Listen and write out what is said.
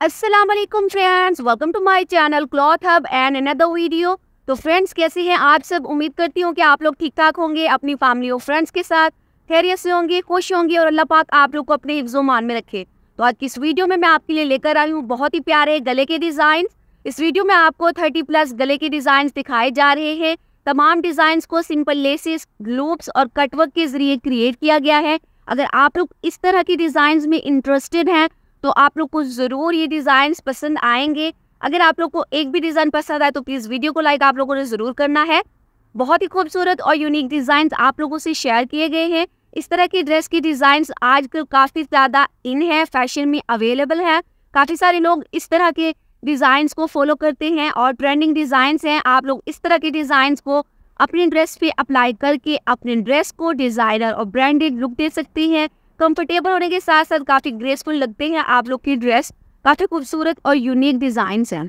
Aslam friends welcome to my channel cloth hub and another video तो friends कैसे हैं आप सब उम्मीद करती हूँ कि आप लोग ठीक ठाक होंगे अपनी फैमिली और फ्रेंड्स के साथ खैरियत से होंगे खुश होंगे और अल्लाह पाक आप लोग को अपने मान में रखे तो आज की इस वीडियो में मैं आपके लिए लेकर आई हूँ बहुत ही प्यारे गले के डिज़ाइन इस वीडियो में आपको थर्टी प्लस गले के डिज़ाइन दिखाए जा रहे हैं तमाम डिजाइन को सिंपल लेसेस ग्लूब्स और कटवर्क के ज़रिए क्रिएट किया गया है अगर आप लोग इस तरह की डिजाइन में इंटरेस्टेड हैं तो आप लोग को ज़रूर ये डिज़ाइंस पसंद आएंगे अगर आप लोग को एक भी डिज़ाइन पसंद आए तो प्लीज़ वीडियो को लाइक आप लोगों ने ज़रूर करना है बहुत ही खूबसूरत और यूनिक डिज़ाइन आप लोगों से शेयर किए गए हैं इस तरह की ड्रेस की डिज़ाइंस आजकल काफ़ी ज़्यादा इन है फैशन में अवेलेबल है काफ़ी सारे लोग इस तरह के डिज़ाइंस को फॉलो करते हैं और ट्रेंडिंग डिज़ाइंस हैं आप लोग इस तरह के डिज़ाइंस को अपनी ड्रेस पे अप्लाई करके अपने ड्रेस को डिज़ाइनर और ब्रांडेड लुक दे सकती हैं कंफर्टेबल होने के साथ साथ काफ़ी ग्रेसफुल लगते हैं आप लोग की ड्रेस काफ़ी खूबसूरत और यूनिक डिजाइन हैं